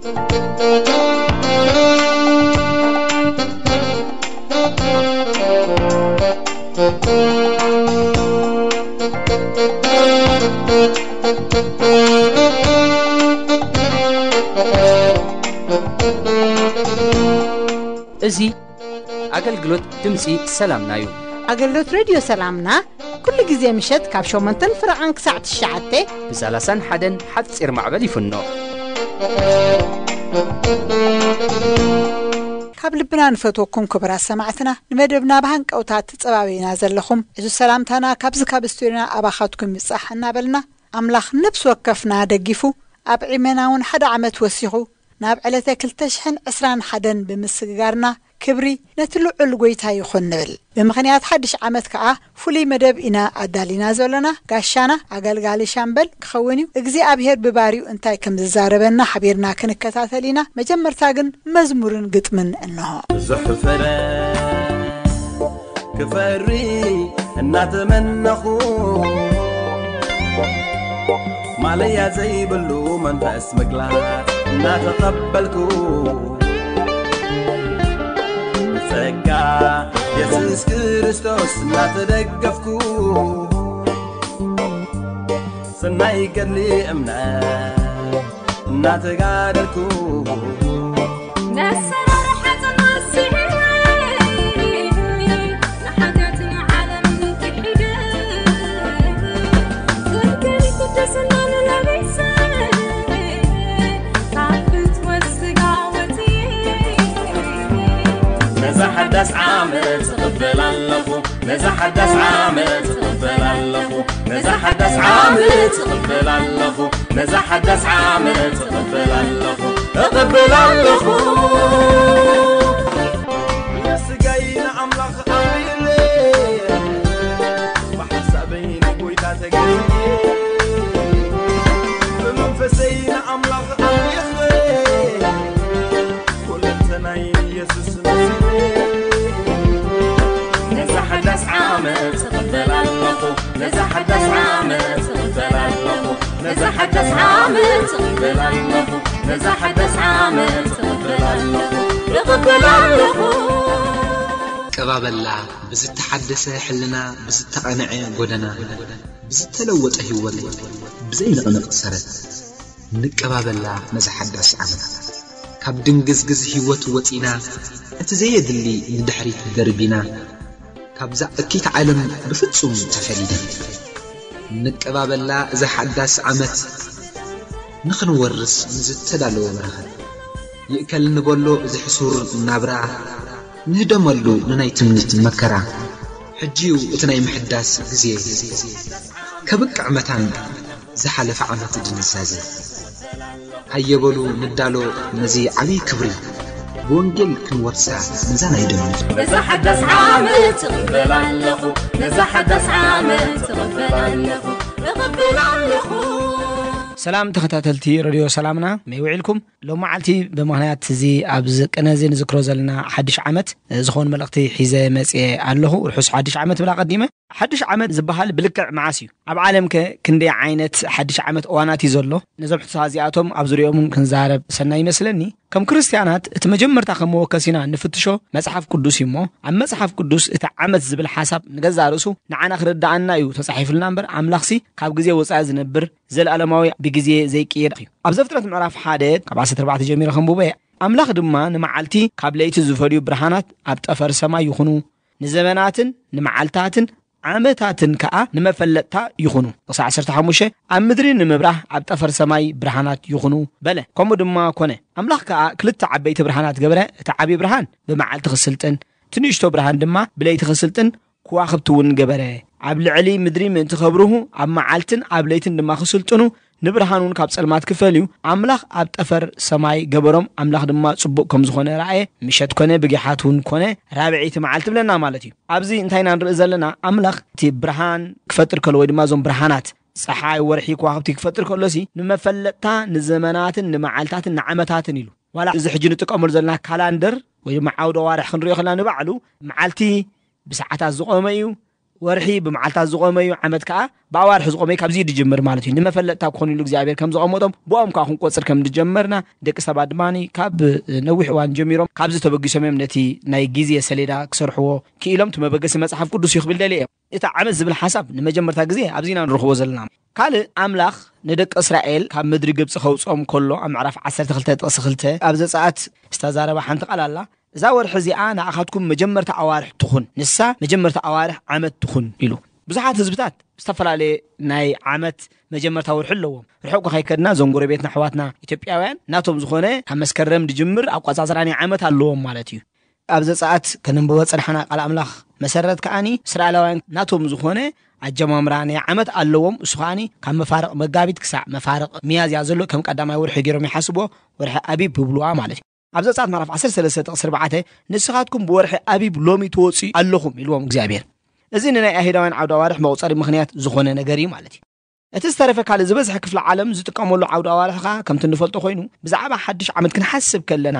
እዚ ኣገልግሎት ድምፂ ሰላምና እዩ ኣገልግሎት ሬድዮ ሰላምና ኩሉ ግዜ ምሸት ካብ 8 ፍረቓን ክሳዕ 9 ብ31 ሓፂር ማዕበል ይፍኖ ካብ ልብና ንፈትወኩም ክቡራት ሰማዕትና ንመደብና ብሃንቀውታት ፀባበዩና ዘለኹም እዚ ሰላምታና ካብዚ ካብ ስትዮና ኣባኻትኩም ይብፃሕ እናበልና ኣምላኽ ነብሲ ወከፍና ደጊፉ ኣብ ዒመና እውን ሓደ ዓመት ወሲኹ ናብ ዕለተ 221 ብምስግጋርና ክብሪ ነቲ ልዑል ጎይታ ይኹን ንብል ብምኽንያት ሓድሽ ዓመት ከዓ ፍሉይ መደብ ኢና ኣዳሊና ዘለና ጋሻና ኣገልጋሊ ሻምበል ክኸውን እዩ እግዚኣብሔር ብባሪኡ እንታይ ከም ዝዛረበና ሓቢርና ክንከታተል ኢና መጀመርታ ግን መዝሙርን ግጥምን እንሆ ዘሕፈረ ክፈሪ እናተመነኹ ማለያ ዘይብሉ መንፈስ ምግላት እናተቐበልኩ ጸጋ የሱስ ክርስቶስ እናተደገፍኩ ሰናይ ገድሊ እምነት እናተጋደልኩ ነሰ نزا حداس عامر تقبل ኣለኹ ነዛ ሓዳስ ዓመት እቕበል ኣለኹ ነዛ ሓዳስ ዓመት እቕበል ኣለኹ ነዛ ሓዳስ ዓመት እቕበል ኣለኹ እቕበል ኣለኹ نتحدث عامت غنبلنفو نتحدث عامت غنبلنفو نتحدث عامت غنبلنفو غنبلنفو ቀባበላ ብዝተሓደሰ ሕልና ብዝተቐንዐ ጎደና ብዝተለወጠ ህይወት ብዘይንቕንቕ ሰረት ንቀባበላ ነዚ ሓዳስ ዓመት ካብ ድንግዝግዝ ህይወት ወፂና እቲ ዘየድሊ ንድሕሪት ደርቢና ካብዛ እኪት ዓለም ብፍጹም ተፈሊደ ንቀባበላ እዚ ሓዳስ ዓመት ንኽንወርስ ንዝተዳለወ በረኸት ይእከል ንበሎ እዚ ሕሱር ናብራ ንህደመሉ ንናይ ትምኒት መከራ ሕጂው እቲ ናይ ምሕዳስ ግዜ ከብቅዕ መታን ዝሓለፈ ዓመት ድንዛዘ ሃየበሉ ንዳሎ ነዚ ዓብዪ ክብሪ ብወንጌል ክንወርሳ ነዛ ናይ ደሚ ነዛ ሓዳስ ዓመት እቕበል ኣለኹ ነዛ ሓዳስ ዓመት እቕበል ኣለኹ እቕበል ኣለኹ ሰላም ተኸታተልቲ ረድዮ ሰላምና መይ ውዒልኩም ሎም መዓልቲ ብምኽንያት እዚ ኣብዚ ቅነ እዚ ንዝክሮ ዘለና ሓድሽ ዓመት ዝኾኑ መልእኽቲ ሒዘ መፅአ ኣለኹ ርሑስ ሓድሽ ዓመት ብላ ቀዲመ ሓድሽ ዓመት ዝበሃል ብልክዕ መዓስ እዩ ኣብ ዓለም ከ ክንደይ ዓይነት ሓድሽ ዓመት እዋናት እዩ ዘሎ ነዞም ሕሳብ እዚኣቶም ኣብ ዝሪኦምን ክንዛረብ ሰና ይመስለኒ ከም ክርስትያናት እቲ መጀመርታ ከም መወከሲና ንፍትሾ መፅሓፍ ቅዱስ እዩ እሞ ኣብ መፅሓፍ ቅዱስ እቲ ዓመት ዝብል ሓሳብ ንገዛ ርእሱ ንዓና ክርዳኣና እዩ ተፃሒፉልና እምበር ኣምላኽሲ ካብ ግዜ ወፃኢ ዝነብር ዘለኣለማዊ ብግዜ ዘይቅይድ እዩ ኣብ ዘፍጥረት ምዕራፍ ሓደ ካብ 14 ጀሚሮ ከምብበ ኣምላኽ ድማ ንመዓልቲ ካብ ለይቲ ዝፈልዩ ብርሃናት ኣብ ጠፈር ሰማይ ይኹኑ ንዘበናትን ንመዓልትታትን ዓመታትን ከዓ ንመፈለጥታ ይኹኑ ክሳዕ 15 ኣብ ምድሪ ንምብራህ ኣብ ጠፈር ሰማይ ብርሃናት ይኹኑ በለ ከምኡ ድማ ኮነ ኣምላኽ ከዓ ክልተ ዓበይቲ ብርሃናት ገበረ እቲ ዓብዪ ብርሃን ብመዓልቲ ክስልጥን ትንእሽቶ ብርሃን ድማ ብለይቲ ክስልጥን ከዋኽብቲ እውን ገበረ ኣብ ልዕሊ ምድሪ ምእንቲ ኸብርሁ ኣብ መዓልትን ኣብ ለይትን ድማ ክስልጥኑ ንብርሃን እውን ካብ ጸልማት ክፈል እዩ ኣምላኽ ኣብ ጠፈር ሰማይ ገበሮም ኣምላኽ ድማ ጽቡቕ ከም ዝኾነ ረኣየ ምሸት ኮነ ብጊሓት እውን ኮነ ራብዒቲ መዓልቲ ብለና ማለት እዩ ኣብዚ እንታይ ኢና ንርኢ ዘለና ኣምላኽ እቲ ብርሃን ክፈጥር ከሎ ወይ ድማ እዞም ብርሃናት ፀሓይ ወርሒ ከዋክብቲ ክፈጥር ከሎ ሲ ንመፈለጥታ ንዘመናትን ንመዓልታትን ንዓመታትን ኢሉ ዋላ እዚ ሕጂ ንጥቀመሉ ዘለና ካላንደር ወይ ድማ ዓውደ ዋርሒ ክንሪኦ ከለና ንባዕሉ መዓልቲ ብሰዓታት ዝቆመ እዩ ورحي بمعلتا زغميو عمد كا باوار حزقمي كابزي دجمر مالتي نمفلت تا كون لو اغزابير كم زغموتم بوام كا خون قصر كم دجمرنا دك سبا دماني كاب نوح وان جميرم كابز تبغيس ممنتي ناي غيزي سليدا كسرحو كيلم تمبغس مصحف قدوس يخبل دليه اتا عمل زبل حساب نمجمر تا غزي ابزينا نروحو زلنا قال املاخ ندك اسرائيل كاب مدري غبص خوصوم كله امعرف 10 تخلت تصخلت ابز ساعات استاذ عرب حنت قال الله እዛ ወርሒ እዚኣ ንኣኻትኩም መጀመርቲ ኣዋርሒ ትኹን ንሳ መጀመርቲ ኣዋርሒ ዓመት ትኹን ኢሉ ብዙሓት ህዝብታት ዝተፈላለየ ናይ ዓመት መጀመርታ ወርሒ ኣለዎም ርሑቕ ከኸይከድና ዘንጎረ ቤትና ኣሕዋትና ኢትዮጵያውያን ናቶም ዝኾነ ካብ መስከረም ድጅምር ኣቆፃፅራ ናይ ዓመት ኣለዎም ማለት እዩ ኣብ ዘፃኣት ከነንብቦ ፀንሓና ቃል ኣምላኽ መሰረት ከዓኒ እስራኤላውያን ናቶም ዝኾነ ኣጀማምራ ናይ ዓመት ኣለዎም እሱ ከዓኒ ካብ መፋርቕ መጋቢት ክሳዕ መፋርቕ መያዝያ ዘሎ ከም ቀዳማይ ወርሒ ገይሮም ይሓስቦ ወርሒ ኣብ ብብልዋ ማለት እዩ ኣብ ዘፃት ምዕራፍ 13 ጥቕስ 4 ንስኻትኩም ብወርሒ ኣቢብ ሎሚ ትወፅኡ ኣለኹም ኢልዎም እግዚኣብሔር እዚ ንናይ ኣይሁዳውያን ዓውደ ኣዋርሕ መቑፀሪ ምክንያት ዝኾነ ነገር እዩ ማለት እዩ እቲ ዝተረፈ ካልእ ዝበዝሐ ክፍሊ ዓለም ዝጥቀመሉ ዓውደ ኣዋርሕ ከዓ ከምቲ ንፈልጦ ኮይኑ ብዛዕባ ሓድሽ ዓመት ክንሓስብ ከለና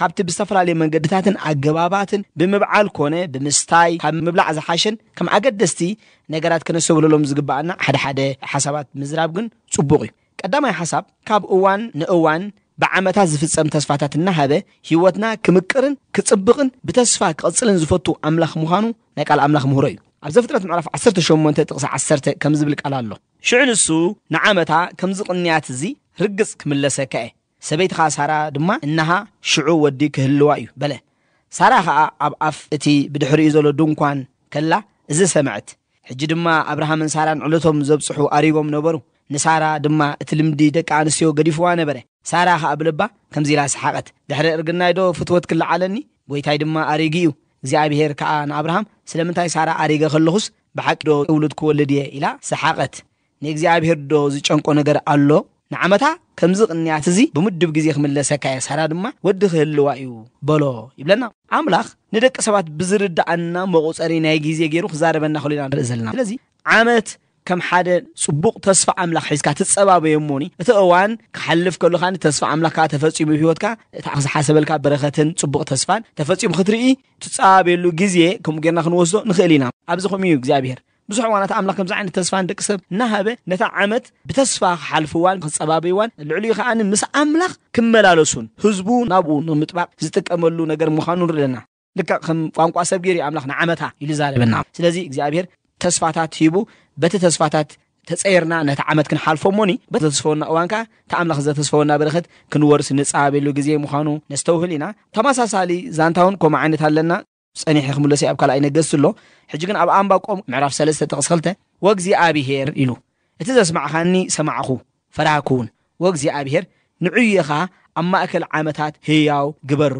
ካብቲ ብዝተፈላለዩ መንገድታትን ኣገባባትን ብምብዓል ኮነ ብምስታይ ካብ ምብላዕ ዝሓሸን ከም ኣገደስቲ ነገራት ክነሰብለሎም ዝግባአና ሓደ ሓደ ሓሳባት ምዝራብ ግን ፅቡቕ እዩ ቀዳማይ ሓሳብ ካብ እዋን ንእዋን ብዓመታት ዝፍፀም ተስፋታት እናሃበ ሂወትና ክምቅርን ክፅብቕን ብተስፋ ክቐፅልን ዝፈቱ ኣምላኽ ምዃኑ ናይ ካል ኣምላኽ ምሁሮ እዩ ኣብዘ ፍጥረት ዕፍ 18 1 ዝብል ቃል ኣሎ ሽዑ ንሱ ንዓመታ ከምዚ ቕንያት እዚ ርግፅ ክምለሰካ እየ ሰበይትኻ ሳራ ድማ እናሃ ሽዑ ወዲ ክህልዋ እዩ በለ ሳራ ከዓ ኣብ ኣፍ እቲ ብድሕሪእዩ ዘሎ ድንኳን ከላ እዚ ሰምዐት ሕጂ ድማ ኣብርሃምን ሳራን ዕለቶም ዘብፅሑ ኣሪጎም ነበሩ ንሳራ ድማ እቲ ልምዲ ደቂ ኣንስትዮ ገዲፍዋ ነበረ ሳራ ከዓ ብልባ ከምዚ ኢላ ሰሓቐት ድሕሪ እርግናይ ዶ ፍትወት ክለዓለኒ ጎይታይ ድማ ኣሬጊ እዩ እግዚኣብሄር ከዓ ንኣብርሃም ስለምንታይ ሳራ ኣሬገ ከለኹስ ብሓቂ ዶ እውሉድ ክወልድ እየ ኢላ ሰሓቐት ንእግዚኣብሄር ዶ ዝጨንቆ ነገር ኣሎ ንዓመታ ከምዚ ቕንያት እዚ ብምድብ ግዜ ክምለሰካ የ ሳራ ድማ ወዲ ክህልዋ እዩ በሎ ይብለና ኣምላኽ ንደቂ ሰባት ብዝርዳኣና መቑፀሪ ናይ ግዜ ገይሩ ክዛረበና ክሉ ኢና ንርኢ ዘለና ስለዚ ዓመት ከም ሓደ ፅቡቅ ተስፋ ኣምላኽ ሒዝካ ትፀባበዮ ሞኒ እቲ እዋን ክሓልፍ ከሎካኒ ተስፋ ኣምላኽ ከዓ ተፈፂሙ ሂወትካ እቲ ዝሓሰበልካ በረኸትን ፅቡቅ ተስፋን ተፈፂሙ ክትርኢ ትፀባበየሉ ግዜ ከምኡ ጌርና ክንወስዶ ንኽእል ኢና ኣብዚ ከምኡ እዩ እግዚኣብሄር ብዙሕ እዋናት ኣምላኽ ከምዚ ዓይነት ተስፋን ደቂ ሰብ እናሃበ ነታ ዓመት ብተስፋ ክሓልፍዋን ክፀባበይዋን ልዕሉዩ ከዓኒ ምስ ኣምላኽ ክመላለሱን ህዝቡ ናብኡ ንምጥባቅ ዝጥቀመሉ ነገር ምዃኑ ንርኢ ኣለና ልካ ከም ቋንቋ ሰብ ገይሩ ኣምላኽ ንዓመታ ኢሉ ዛለበና ስለዚ እግዚኣብሄር ተስፋታት ሂቡ በቲ ተስፋታት ተፀይርና ነቲ ዓመት ክንሓልፎ ሞኒ በቲ ተስፈወና እዋን ከዓ እቲ ኣምላኽ ዘተስፈወና በረኸት ክንወርስ ንፃበሉ ግዜ ምዃኑ ነስተውህል ኢና ተመሳሳሊ ዛንታ እውን ከምኡ ዓይነት ኣለና ፀኒሐ ክምለሰ ኣብ ካልኣይ ነገስቲ ኣሎ ሕጂ ግን ኣብ ኣንባቆም ምዕራፍ ሰለስተ ጥቕስ ክልተ ወእግዚኣብሄር ኢሉ እቲ ዘስማዕኻኒ ሰማዕኹ ፈራህኩ እውን ወእግዚኣብሄር ንዕዩ ኸ ኣብ ማእከል ዓመታት ህያው ግበሮ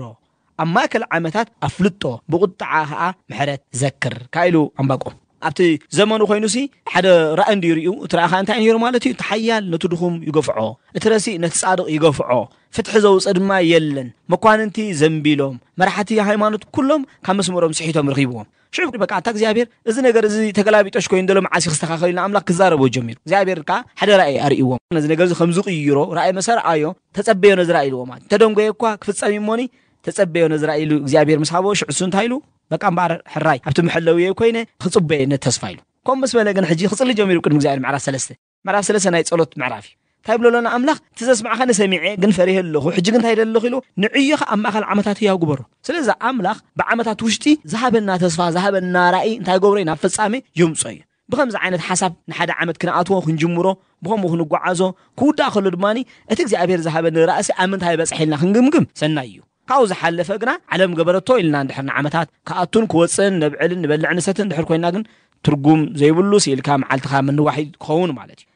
ኣብ ማእከል ዓመታት ኣፍልጦ ብቁጣዓ ከዓ ምሕረት ዘክር ካኢሉ ኣንባቆም ኣብቲ ዘመኑ ኮይኑ ሲ ሓደ ረአ እንዲ ይርዩ እቲ ረእኻ እንታይ ነሩ ማለት እዩ ተሓያል ነቲ ድኹም ይገፍዖ እቲ ረሲ ነቲ ፃድቕ ይገፍዖ ፍትሒ ዘውፅ ድማ የለን መኳንንቲ ዘንቢሎም መራሕቲ ሃይማኖት ኩሎም ካብ መስመሮም ስሒቶም ርኺብዎም ሽዑ በቃ እታ እግዚኣብሔር እዚ ነገር እዚ ተገላቢጦሽ ኮይኑ ደሎ መዓሲ ክስተካኸል ኢልና ኣምላክ ክዛረቦ ጀሚሩ እግዚኣብሔር ከዓ ሓደ ራእይ ኣርእዎም ነዚ ነገር እዚ ከምዝቕይሮ ራእይ መሰርኣዮ ተፀበዮ ነዚ ራእይ ኢልዎ ማለት ተደንጎየ እኳ ክፍፀሚ ሞኒ ተፀበዮ ነዝራ ኢሉ እግዚኣብሔር ምስ ሃቦ ሽዑ ሱ እንታይ ኢሉ በቃ እምበር ሕራይ ኣብቲ መሐለውየ ኮይነ ክፅበየ ነተስፋ ኢሉ ከምኡ ምስ በለ ግን ሕጂ ክፅሊ ጀሚሩ ቅድሚ እግዚኣብሔር ምዕራፍ ሰለስተ ምዕራፍ ሰለስተ ናይ ፀሎት ምዕራፍ እዩ እንታይ ብሎ ኣለና ኣምላኽ እቲ ዘስማዕኸ ንሰሚዐ ግን ፈሪህ ኣለኹ ሕጂ ግን እንታይ ደለኹ ኢሉ ንዕዩኸ ኣብ ማእኸል ዓመታት እያው ግበሮ ስለዚ ኣምላኽ ብዓመታት ውሽጢ ዝሃበና ተስፋ ዝሃበና ራእይ እንታይ ገብሮ እዩ ናብ ፍፃሜ ይምፆ እዩ ብከምዚ ዓይነት ሓሳብ ንሓደ ዓመት ክንኣትዎ ክንጅምሮ ብከምኡ ክንጓዓዞ ክውዳእ ከሎ ድማኒ እቲ እግዚኣብሔር ዝሃበኒ ራእሲ ኣብ ምንታይ በፅሒ ኢልና ክንግምግም ሰናይ እዩ ካብኡ ዝሓለፈ ግና ዓለም ገበረቶ ኢልና እንድሕር ንዓመታት ካኣቱን ክወፅን ነብዕልን ንበልዕ ንሰትን እንድሕር ኮይና ግን ትርጉም ዘይብሉ ስኢልካ መዓልትካ ምንዋሒድ ክኸውን ማለት እዩ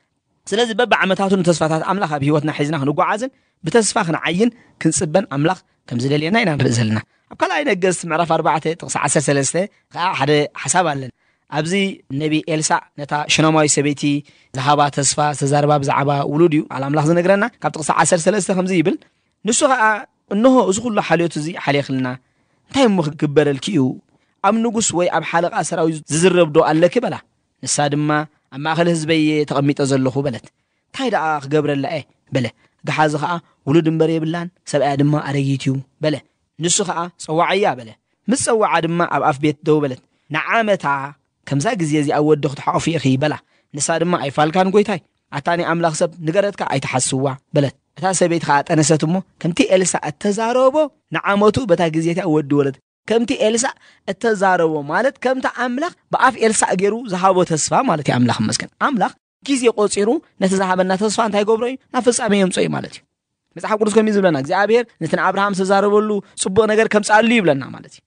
ስለዚ በቢ ዓመታቱ ንተስፋታት ኣምላኽ ኣብ ሂወትና ሒዝና ክንጓዓዝን ብተስፋ ክንዓይን ክንፅበን ኣምላኽ ከም ዝደልየና ኢና ንርኢ ዘለና ኣብ ካልኣይ ነገስ ምዕራፍ 4 ጥቕሲ 13 ከዓ ሓደ ሓሳብ ኣለን ኣብዚ ነቢ ኤልሳዕ ነታ ሽኖማዊ ሰበይቲ ዝሃባ ተስፋ ዝተዛርባ ብዛዕባ ውሉድ እዩ ኣምላኽ ዝነግረና ካብ ጥቕሲ 13 ከምዚ ይብል ንሱ ከዓ እንሆ እዚ ኩሉ ሓልዮት እዚ ሓልየክልና እንታይ እሞ ክግበረልኪ እዩ ኣብ ንጉስ ወይ ኣብ ሓለቓ ሰራዊ ዝዝረብዶ ኣለኪ በላ ንሳ ድማ ኣብ ማእኸል ህዝበየ ተቐሚጠ ዘለኹ በለት እንታይ ደኣ ክገብረላ የ በለ ግሓዚ ከዓ ውሉድ እምበር የብላን ሰብኣያ ድማ ኣረጊት እዩ በለ ንሱ ከዓ ፀዋዓያ በለ ምስ ፀዋዓ ድማ ኣብ ኣፍ ቤት ደው በለት ንዓመታ ከምዛ ግዜ እዚ ኣብ ወዲ ክትሓቆፍ ኢኺ በላ ንሳ ድማ ኣይፋልካን ጎይታይ ኣታኒ ኣምላኽ ሰብ ንገረትካ ኣይተሓስዋ በለት እታ ሰበይት ከዓ ጠነሰት እሞ ከምቲ ኤልሳ እተዛረቦ ንዓመቱ በታ ግዜ ግዜታ ወዲ ወለት ከምቲ ኤልሳ እተዛረቦ ማለት ከምቲ ኣምላኽ ብኣፍ ኤልሳ ገይሩ ዝሃቦ ተስፋ ማለት እዩ ኣምላኽ መስገን ኣምላኽ ግዜ ቆፂሩ ነቲ ዝሃበና ተስፋ እንታይ ገብሮ እዩ ናብ ፍፃሜ የምፆ እዩ ማለት እዩ መፅሓፍ ቅዱስ ከምኡ ዝብለና እግዚኣብሄር ነቲ ንኣብርሃም ዝተዛረበሉ ፅቡቅ ነገር ከምፃሉ ይብለና ማለት እዩ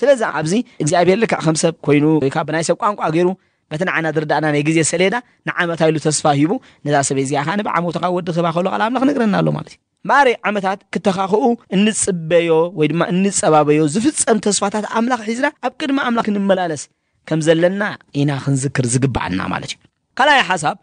ስለዚ ኣብዚ እግዚኣብሔር ልክዕ ሰብ ኮይኑ ወይከዓ ብናይ ሰብ ቋንቋ ገይሩ በቲ ንዓና ዝርዳእና ናይ ግዜ ሰሌዳ ንዓመት ኢሉ ተስፋ ሂቡ ነዛ ሰበይ እዚኣ ከዓ ንብዓመትካ ወዲ ክህባ ከሎ ቃል ኣምላኽ ነግረና ኣሎ ማለት እዩ ማሪ ዓመታት ክተኻኽኡ እንፅበዮ ወይ ድማ እንፀባበዮ ዝፍፀም ተስፋታት ኣምላኽ ሒዝና ኣብ ቅድሚ ኣምላኽ ንመላለስ ከም ዘለና ኢና ክንዝክር ዝግባዓና ማለት እዩ ካልኣይ ሓሳብ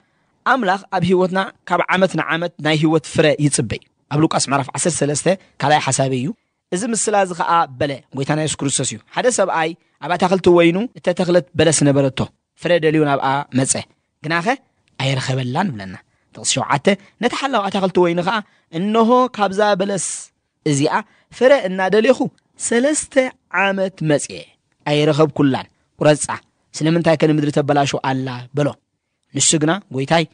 ኣምላኽ ኣብ ሂወትና ካብ ዓመት ንዓመት ናይ ሂወት ፍረ ይፅበ እዩ ኣብ ሉቃስ ምዕራፍ 13 ካልኣይ ሓሳበ እዩ እዚ ምስላ እዚ ከዓ በለ ጎይታ ናይ የሱስ ክርስቶስ እዩ ሓደ ሰብኣይ ኣብ ኣታክልቲ ወይኑ እተተክለት በለ ስነበረቶ ፍረ ደልዩ ናብኣ መፀ ግናኸ ኣየረኸበላ ንብለና ጥቕስ ሸውዓተ ነቲ ሓላዊ ኣታክልቲ ወይኒ ከዓ እነሆ ካብዛ በለስ እዚኣ ፍረ እናደለኹ ሰለስተ ዓመት መፅየ ኣይረኸብኩላን ቁረፃ ስለምንታይ ከ ንምድሪ ተበላሹ ኣላ በሎ ንሱ ግና ጎይታይ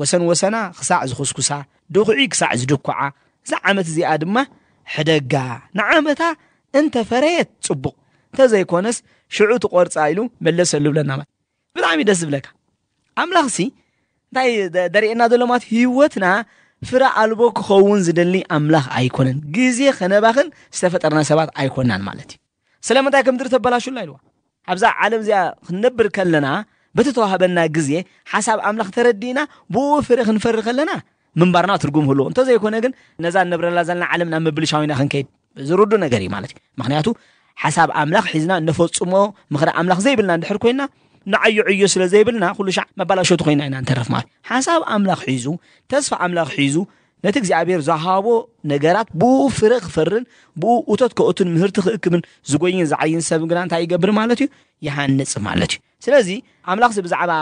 ወሰን ወሰና ክሳዕ ዝኩስኩሳ ድኩዒ ክሳዕ ዝድኳዓ እዛ ዓመት እዚኣ ድማ ሕደጋ ንዓመታ እንተፈረየት ፅቡቕ እንተዘይኮነስ ሽዑ ትቆርፃ ኢሉ መለሰሉ ብለና ማለት ብጣዕሚ እዩ ደስ ዝብለካ ኣምላኽ ሲ እንታይ ደሪእየና ዘሎ ማለት ሂወትና ፍረ ኣልቦ ክኸውን ዝደሊ ኣምላኽ ኣይኮነን ግዜ ከነባኽን ዝተፈጠርና ሰባት ኣይኮንናን ማለት እዩ ስለምንታይ ከምድሪ ተበላሹላ ኢልዋ ኣብዛ ዓለም እዚኣ ክንነብር ከለና በቲ ተዋህበና ግዜ ሓሳብ ኣምላኽ ተረዲእና ብኡ ፍረ ክንፈሪ ከለና ምንባርና ትርጉም ህልዎ እንተዘይኮነ ግን ነዛ እነብረላ ዘለና ዓለም ናብ ምብልሻው ኢና ክንከይድ ዝርዱ ነገር እዩ ማለት እዩ ምክንያቱ ሓሳብ ኣምላኽ ሒዝና እነፈፅሞ ምክሪ ኣምላኽ ዘይብልና እንድሕር ኮይና ንዓይዑ እዩ ስለ ዘይብልና ኩሉ ሻዕ መባላሸቱ ኮይና ኢና ንተረፍ ማለት ሓሳብ ኣምላኽ ሒዙ ተስፋ ኣምላኽ ሒዙ ነቲ እግዚኣብሔር ዝሃቦ ነገራት ብኡ ፍረ ክፈርን ብኡ እቶት ከእቱን ምህርቲ ክእክብን ዝጎይን ዝዓይን ሰብ ግና እንታይ ይገብር ማለት እዩ ይሃንፅ ማለት እዩ ስለዚ ኣምላኽ ብዛዕባ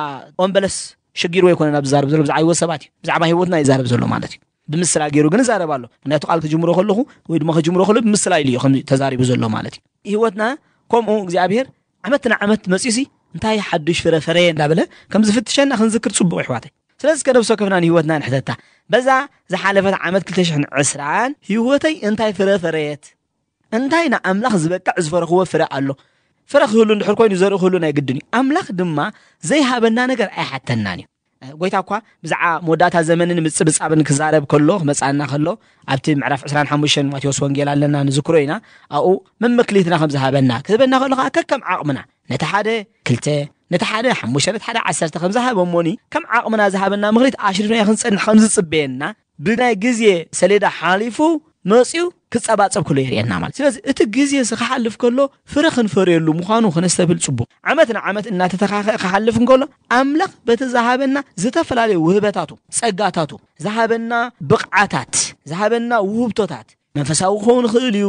ኦንበለስ ሸጊርዎ ይኮነ ናብ ዝዛርብ ዘሎ ብዛዕባ ሂወት ሰባት እዩ ብዛዕባ ሂወትና ይዛረብ ዘሎ ማለት እዩ ብምስላ ገይሩ ግን ይዛረብ ኣሎ ምክንያቱ ቃል ክጅምሮ ከለኹ ወይ ድማ ክጅምሮ ከሎ ብምስላ ኢሉ እዩ ከምዚ ተዛሪቡ ዘሎ ማለት እዩ ሂወትና ከምኡ እግዚኣብሔር ዓመትና ዓመት መፂሲ انتهى حدش فرا فرين لا بلا كم زفت شن أخن ذكرت صوب وحواتي سلاس كده بسوا كفنان هيوتنا نحتتا بزع زحالة فت عمد كل تشحن عسران هيوتي انتهى فرا فريت انتهى نا أملاخ زبت هو فرا الله فرق هلو نحر كوين يزار هلو نا يقدني أملاخ دم زي هابنا نقر أي حتى الناني قويت أقوى بزع مودات زمن نمت سبس عبن كزارب كله مسألنا خلو عبتي معرف عسران حموشن ما توصون جلال لنا نذكرينا أو من مكليتنا خمزة هابنا كذبنا خلو كم عقمنا نتا حدا كلتا نتا حدا حموشة نتا حدا عسرتا خمزة موني كم عاقمنا زهابنا مغريت عاشرنا يخن سن سبينا سبيننا بلنا يجزي سليدا حاليفو نوسيو كتسابات سب كله يريدنا مال سيباز اتي جزي سخالف حالف كله فرخن فريلو مخانو خنستبل تسبو عمتنا عمت انا تتخالفن كله املق بيت زهابنا زتا فلالي وهبتاتو سقاتاتو زهابنا بقعتات زهابنا وهبتاتات መንፈሳዊ ክኸውን ይኽእል እዩ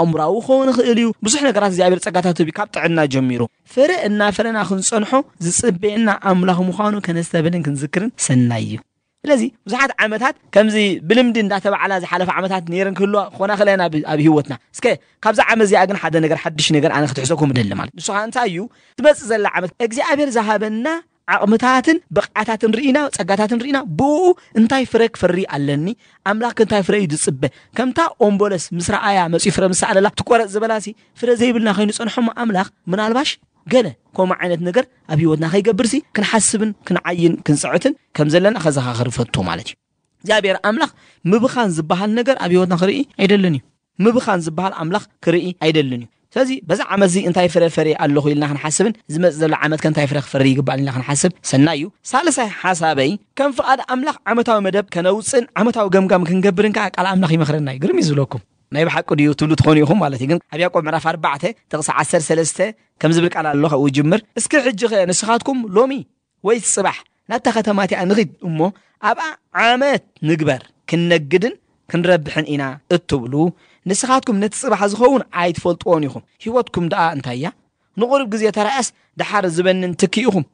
ኣእምራዊ ክኸውን ይኽእል እዩ ብዙሕ ነገራት እግዚኣብሔር ፀጋታት ህብ ካብ ጥዕና ጀሚሩ ፍረ እናፈረና ክንፀንሖ ዝፅበየና ኣምላኽ ምዃኑ ከነስተብልን ክንዝክርን ሰናይ እዩ ስለዚ ብዙሓት ዓመታት ከምዚ ብልምዲ እንዳተባዕላ ዝሓለፈ ዓመታት ነረን ክህልዋ ክኾና ክእለና ኣብ ሂወትና እስከ ካብዛ ዓመት እዚኣ ግን ሓደ ነገር ሓድሽ ነገር ኣነ ክትሕሰኩም ደሊ ማለት ንሱ ከዓ እንታይ እዩ ትበፅእ ዘላ ዓመት እግዚኣብሔር ዝሃበና ዓቕምታትን ብቕዓታትን ርኢና ፀጋታትን ርኢና ብኡ እንታይ ፍረ ክፈሪ ኣለኒ ኣምላክ እንታይ ፍረ እዩ ዝፅበ ከምታ ኦምቦለስ ምስ ረኣያ መፅኡ ፍረ ምስ ኣለላ ትቆረፅ ዝበላሲ ፍረ ዘይብልና ኮይኑ ፀንሖሞ ኣምላኽ ምናልባሽ ገለ ከምኡ ዓይነት ነገር ኣብ ሂወትና ከይገብርሲ ክንሓስብን ክንዓይን ክንፅዕትን ከም ዘለና ከዛኻ ፈቶ ማለት እዩ እግዚኣብሔር ኣምላኽ ምብኻን ዝበሃል ነገር ኣብ ሂወትና ክርኢ ኣይደልን እዩ ምብኻን ዝበሃል ኣምላኽ ክርኢ ኣይደልን እዩ ስለዚ በዛ ዓመት እዚ እንታይ ፍረ ፈሪ ኣለኹ ኢልና ክንሓስብን ዝመፅእ ዘሎ ዓመት ከ እንታይ ፍረ ክፈሪ ይግባእ ኢልና ክንሓስብ ሰና እዩ ሳልሳይ ሓሳበይ ከም ፍቓድ ኣምላኽ ዓመታዊ መደብ ከነውፅን ዓመታዊ ገምጋም ክንገብርን ከዓ ቃል ኣምላኽ ይመክረና እዩ ግርም እዩ ዝብለኩም ናይ ብሓቂ ድዩ ትብሉ ትኾኑ ኢኹም ማለት እዩ ግን ኣብ ያቆብ ምዕራፍ 4 ጥቕሲ 13 ከም ዝብል ቃል ኣሎ ካብኡ ጅምር እስኪ ሕጂ ኸ ንስኻትኩም ሎሚ ወይ ፅባሕ ናብታ ከተማ እቲኣ ንኽድ እሞ ኣብኣ ዓመት ንግበር ክንነግድን ክንረብሕን ኢና እትብሉ ንስኻትኩም ነቲ ፅባሕ ዝኸውን ኣይትፈልጥዎን ኢኹም ሂወትኩም ደኣ እንታይ እያ ንቑሩብ ግዜ ተረአስ ድሓር ዝበንን ትክኢኹም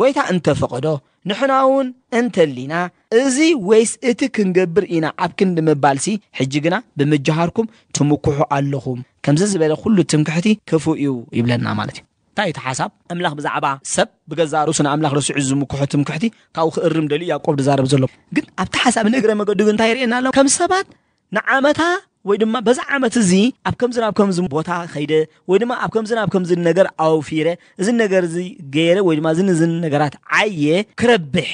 ጎይታ እንተፈቐዶ ንሕና እውን እንተሊና እዚ ወይስ እቲ ክንገብር ኢና ኣብ ክንዲ ምባልሲ ሕጂ ግና ብምጀሃርኩም ትምክሑ ኣለኹም ከምዚ ዝበለ ኩሉ ትምክሕቲ ክፉ እዩ ይብለና ማለት እዩ እንታይ እቲ ሓሳብ ኣምላኽ ብዛዕባ ሰብ ብገዛ ርእሱ ንኣምላኽ ረሲዑ ዝምክሖ ትምክሕቲ ካብኡ ክእርም ደልዩ ያቆብ ዝዛረብ ዘሎ ግን ኣብቲ ሓሳብ ንእግረ መገዲ ግ እንታይ ይርእየና ኣሎ ከም ሰባት ንዓመታ ወይ ድማ በዛ ዓመት እዚ ኣብ ከምዚ ናብ ከምዚ ቦታ ከይደ ወይ ድማ ኣብ ከምዚ ናብ ከምዚ ነገር ኣውፊረ እዚ ነገር እዚ ገይረ ወይ ድማ እዚ ዝን ነገራት ዓየ ክረብሐ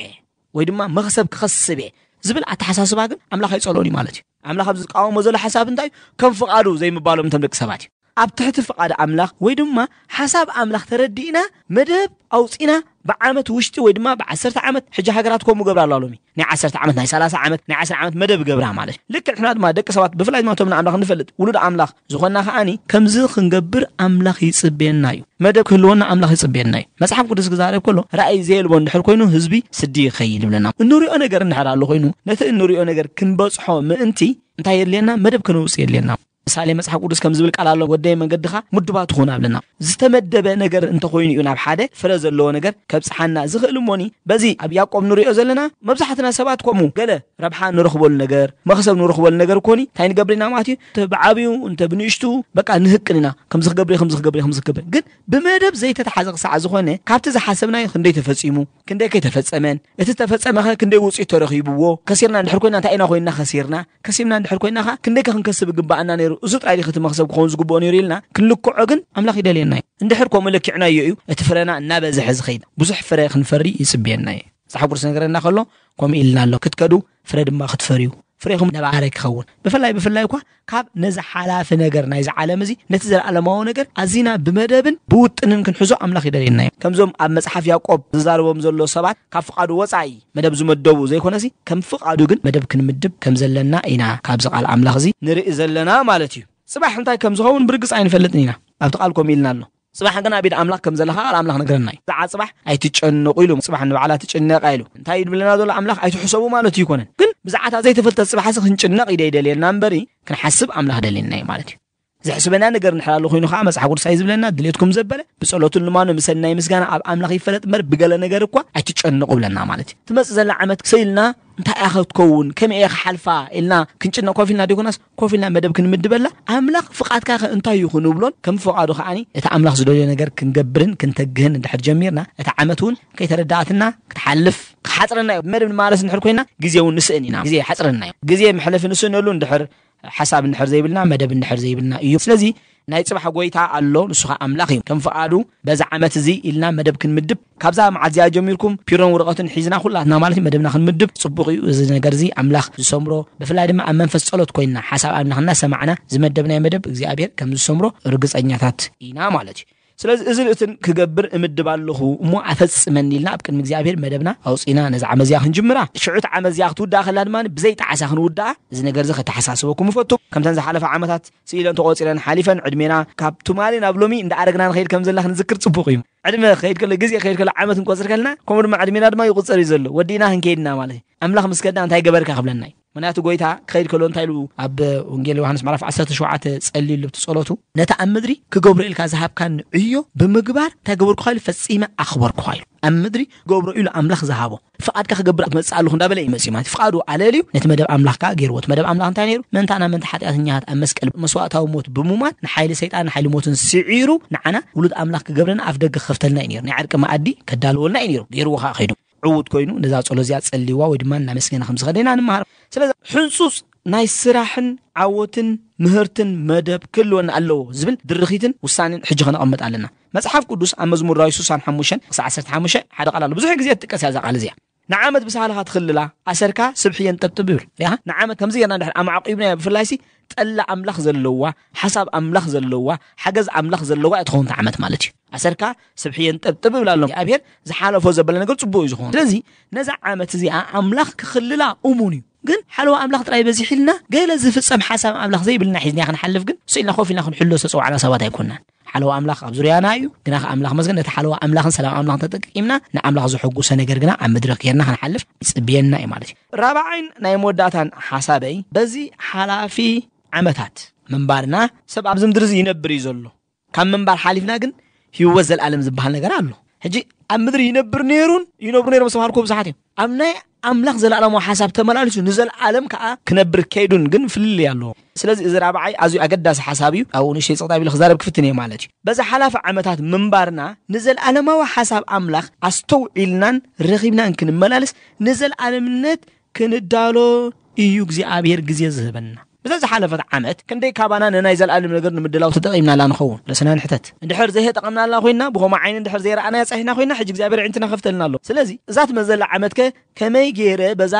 ወይ ድማ መክሰብ ክኸስብ እየ ዝብል ኣተሓሳስባ ግን ኣምላኽ ይፀልኦን እዩ ማለት እዩ ኣምላኽ ኣብ ዝቃወሞ ዘሎ ሓሳብ እንታይ እዩ ከም ፍቓዱ ዘይምባሎም እቶም ደቂ ሰባት እዩ ኣብ ትሕቲ ፍቓድ ኣምላኽ ወይ ድማ ሓሳብ ኣምላኽ ተረዲእና መደብ ኣውፂና ብዓመት ውሽጢ ወይ ድማ ብዓሰርተ ዓመት ሕጂ ሃገራት ከምኡ ገብራ ኣላ ሎሚ ናይ ዓሰርተ ዓመት ናይ ሰላሳ ዓመት ናይ ዓስራ ዓመት መደብ ገብራ ማለት እዩ ልክዕ ሕና ድማ ደቂ ሰባት ብፍላይ ድማ እቶም ንኣምላኽ ንፈልጥ ውሉድ ኣምላኽ ዝኾና ከዓኒ ከምዚ ክንገብር ኣምላኽ ይፅበየና እዩ መደብ ክህልወና ኣምላኽ ይፅበየና እዩ መፅሓፍ ቅዱስ ክዛረብ ከሎ ራእይ ዘየልቦ እንድሕር ኮይኑ ህዝቢ ስዲ ይኸይል ይብለና እንሪኦ ነገር እንድሕር ኣሎ ኮይኑ ነቲ እንሪኦ ነገር ክንበፅሖ ምእንቲ እንታይ የድልየና መደብ ከነውፅእ የድልየና ምሳሌ መፅሓፍ ቅዱስ ከም ዝብል ቃል ኣሎ ወደይ መንገድኻ ምድባ ትኾኑ ኣብለና ዝተመደበ ነገር እንተኮይኑ እዩ ናብ ሓደ ፍረ ዘለዎ ነገር ከብፅሓና ዝኽእል እሞኒ በዚ ኣብ ያቆብ ንሪኦ ዘለና መብዛሕትና ሰባት ከምኡ ገለ ረብሓ ንረኽበሉ ነገር መኽሰብ ንረኽበሉ ነገር ኮኒ እንታይ ንገብርና ማለት እዩ ብዓብዩ እንተ ብንእሽቱ በቃ ንህቅን ኢና ከምዚ ክገብር ከምዚ ክገብር ከምዚ ክገብር ግን ብመደብ ዘይተተሓዘ ክሳዕ ዝኾነ ካብቲ ዝሓሰብናዩ ክንደይ ተፈፂሙ ክንደይ ከይተፈፀመን እቲ ተፈፀመ ኸ ክንደይ ውፅኢት ተረኺብዎ ከሲርና ንድሕር ኮይና እንታይ ኢና ኮይንና ከሲርና ከሲርና ንድሕር ኮይና ክንደይ ከ ክንከስብ ግባኣና ነይሩ ነይሩ እዚ ጣይሊ ክትመክሰብ ክኸውን ዝግብኦ ነይሩ ኢልና ክንልክዖ ግን ኣምላኽ ይደልየና እዩ እንድሕር ከምኡ ለኪዕናዮ እዩ እቲ ፍረና እናበዝሐ ዝኸይድ ብዙሕ ፍረ ክንፈሪ ይፅብየና እዩ መፅሓፍ ቁርሲ ነገረና ከሎ ከምኡ ኢልና ኣሎ ክትከዱ ፍረ ድማ ክትፈርዩ ፍሬኹም ነባዓረ ክኸውን ብፍላይ ብፍላይ እኳ ካብ ነዚ ሓላፊ ነገር ናይዚ ዓለም እዚ ነቲ ዘለኣለማዊ ነገር ኣዝና ብመደብን ብውጥንን ክንሕዞ ኣምላኽ ይደልየና እዩ ከምዞም ኣብ መፅሓፍ ያቆብ ዝዛረቦም ዘሎ ሰባት ካብ ፍቓዱ ወፃኢ መደብ ዝመደቡ ዘይኮነ ዘይኮነሲ ከም ፍቓዱ ግን መደብ ክንምድብ ከም ዘለና ኢና ካብዚ ቓል ኣምላኽ እዚ ንርኢ ዘለና ማለት እዩ ፅባሕ እንታይ ከም ዝኸውን ብርግፅ ኣይንፈልጥን ኢና ኣብቲ ቓል ከም ኢልና ኣሎ ስባሕ ግና ብኢድ ኣምላክ ከም ዘለኻ ኣምላክ ነገረና እዩ ዛዓ ስባሕ ኣይትጨነቑ ኢሉ ስባሕ ንባዕላ ትጭነቐ ኢሉ እንታይ ድብለና ዘሎ ኣምላክ ኣይትሕሰቡ ማለት እዩ ኮነን ግን ብዛዕታ ዘይተፈልተት ስባሕሲ ክንጭነቕ ኢደ ይደልየልና እምበሪ ክንሓስብ ኣምላኽ ደልየና እዩ ማለት እዩ ዝሕስበና ነገር ንሕላሉ ኮይኑ ከዓ መፅሓፍ ቅዱሳይ ዝብለና ድልትኩም ዘበለ ብፀሎቱን ልማኖ ምሰናይ ምስጋና ኣብ ኣምላኽ ይፈለጥ እምበር ብገለ ነገር እኳ ኣይትጨንቁ ብለና ማለት እዩ ትመፅእ ዘላ ዓመት ክሰይልና እንታይ እያ ክትከውን ከመይ እየ ክሓልፋ ኢልና ክንጭነ ኮፍ ኢልና ደይኮናስ ኮፍ ኢልና መደብ ክንምድበላ ኣምላኽ ፍቓድካ እንታይ እዩ ክንብሎን ከም ፍቓዱ ከዓኒ እቲ ኣምላኽ ዝደልዮ ነገር ክንገብርን ክንተግህን እንድሕር ጀሚርና እቲ ዓመት እውን ከይተረዳእትና ክትሓልፍ ክሓፅረና እዩ መደብ ንማለስ እንድሕር ኮይና ግዜ እውን ንስእን ኢና ግዜ ሓፅረና እዩ ግዜ መሕለፊ ንስእነሉ እንድሕር ሓሳብ እንድሕር ዘይብልና መደብ እንድሕር ዘይብልና እዩ ስለዚ ናይ ፅባሕ ጎይታ ኣሎ ንሱ ከዓ ኣምላኽ እዩ ከም ፍቓዱ በዛ ዓመት እዚ ኢልና መደብ ክንምድብ ካብዛ መዓዝያ ጀሚርኩም ፒሮን ወረቐትን ሒዝና ኩላትና ማለት እዩ መደብና ክንምድብ ፅቡቅ እዩ እዚ ነገር እዚ ኣምላኽ ዝሰምሮ ብፍላይ ድማ ኣብ መንፈስ ፀሎት ኮይንና ሓሳብ ኣብናክና ሰማዕና ዝመደብናይ መደብ እግዚኣብሔር ከም ዝሰምሮ እርግፀኛታት ኢና ማለት እዩ ስለዚ እዚ ርእትን ክገብር እምድብ ኣለኹ እሞ ኣፈፅመኒ ኢልና ኣብ ቅድሚ እግዚኣብሔር መደብና ኣውፂና ነዚ ዓመ እዚኣ ክንጅምራ ሽዑት ዓመ እዚኣ ክትውዳእ ከላ ድማ ብዘይጣዓሳ ክንውዳኣ እዚ ነገር እዚ ከተሓሳስበኩም ይፈቱ ከምተን ዝሓለፈ ዓመታት ስኢለን ተቆፂረን ሓሊፈን ዕድሜና ካብ ቱማሌ ናብ ሎሚ እንዳኣረግና ንኸይድ ከም ዘለና ክንዝክር ፅቡቅ እዩ ዕድመ ከይድ ከሎ ግዜ ከይድ ከሎ ዓመት ክንቆፅር ከለና ከምኡ ድማ ዕድሜና ድማ ይቁፀር እዩ ዘሎ ወዲእና ክንከይድና ማለት እዩ ኣምላኽ ምስ ከድና እንታይ ገበርካ ክብለና እዩ ምክንያቱ ጎይታ ክኸይድ ከሎ እንታይ ኢሉ ኣብ ወንጌል ዮሃንስ ምዕራፍ 17 ፀሊሉ ትፀለቱ ነታ ኣብ ምድሪ ክገብሮ ኢልካ ዝሃብካኒ ዕዮ ብምግባር እንታይ ገበርኩካ ኢሉ ፈፂመ ኣኽበርኩካ ኢሉ ኣብ ምድሪ ገብሮ ኢሉ ኣምላኽ ዝሃቦ ፍቓድካ ክገብር ክመፅእ ኣለኹ እንዳበለ እዩ መፅኡ ማለት ፍቓዱ ኣለልዩ ነቲ መደብ ኣምላኽ ከዓ ገይርዎ እቲ መደብ ኣምላኽ እንታይ ነይሩ ምእንታ ናብ ምእንቲ ሓጢኣተኛታት ኣብ መስቀል መስዋእታዊ ሞት ብምሙት ንሓይሊ ሰይጣን ንሓይሊ ሞትን ስዒሩ ንዓና ውሉድ ኣምላኽ ክገብረና ኣፍ ደገ ክኸፍተልና እዩ ነይሩ ናይ ዓርቂ መኣዲ ከዳልወልና እዩ ነይሩ ገይርዎ ከዓ ኸይዱ عود كوينو نزال صلوزيات صليوا ودمان نمسكين خمس غدينا نمهار سلزا حنسوس ناي سراحن عوتن مهرتن مدب كلون اللو زبل درخيتن وسانين حجغنا أمت علينا مسحف قدوس عن مزمور رايسو سان حموشن وسع عسرت حموشن حدا قال لنا بزوحي قزيات تكاسي هزا قال زيان نعامت بسالها تخللا أسركا سبحيا تبتبير نعامت كم زيان نحن أمعقبنا بفلايسي ጠላ ኣምላኽ ዘለዋ ሓሳብ ኣምላኽ ዘለዋ ሓገዝ ኣምላኽ ዘለዋ እትኸውን ዓመት ማለት እዩ ኣሰርካ ስብሕየን ጠብጥብ ይብላ ኣሎ እግዚኣብሔር ዝሓለፎ ዘበለ ነገር ፅቡቅ እዩ ዝኾኑ ስለዚ ነዛ ዓመት እዚኣ ኣምላኽ ክኽልላ እሙን እዩ ግን ሓለዋ ኣምላኽ ጥራይ በዚሕ ኢልና ገለ ዝፍፀም ሓሳብ ኣምላኽ ዘይብልና ሒዝና ክንሓልፍ ግን እሱ ኢልና ኮፍ ኢልና ክንሕሎ ዝተፀዋዕና ሰባት ኣይኮንናን ሓለዋ ኣምላኽ ኣብ ዙርያና እዩ ግና ከዓ ኣምላኽ መስገን ነቲ ሓለዋ ኣምላኽን ሰላም ኣምላኽን ተጠቂምና ንኣምላኽ ዘሐጉሰ ነገር ግና ኣብ መድረክ ጌርና ክንሓልፍ ይፅብየና እዩ ማለት እዩ ራብዓይን ናይ መወዳእታን ሓሳበይ በዚ ሓላፊ ዓመታት ምንባርና ሰብ ኣብዚ ምድሪ እዚ ይነብር እዩ ዘሎ ካብ ምንባር ሓሊፍና ግን ህይወት ዘለኣለም ዝበሃል ነገር ኣሎ ሕጂ ኣብ ምድሪ ይነብር ነይሩን ይነብሩ ነሮም ዝተባሃልኮ ብዙሓት እዮም ኣብ ናይ ኣምላኽ ዘለኣለማዊ ሓሳብ ተመላልሱ ንዘለኣለም ከዓ ክነብር ከይዱን ግን ፍልልይ ኣለዎ ስለዚ እዚ ራብዓይ ኣዝዩ ኣገዳሲ ሓሳብ እዩ ኣብኡ ንሽተይ ፅቕጣ ቢሉ ክዛረብ ክፍትን እየ ማለት እዩ በዚ ሓላፈ ዓመታት ምንባርና ንዘለኣለማዊ ሓሳብ ኣምላኽ ኣስተውዒልናን ረኺብናን ክንመላለስ ንዘለኣለምነት ክንዳሎ እዩ እግዚኣብሄር ግዜ ዝህበና ብዘዝሓለፈት ዓመት ክንደይ ካባና ንናይ ዘለኣለም ነገር ንምድላው ተጠቂምናላ ንኸውን ርእስና ንሕተት እንድሕር ዘይተጠቐምናላ ኮይንና ብኸምኡ ዓይኒ እንድሕር ዘይረኣና ያፀሒሕና ኮይንና ሕጂ እግዚኣብሔር ዕንትና ከፍተልና ኣሎ ስለዚ እዛ ትመዘላ ዓመት ከ ከመይ ገይረ በዛ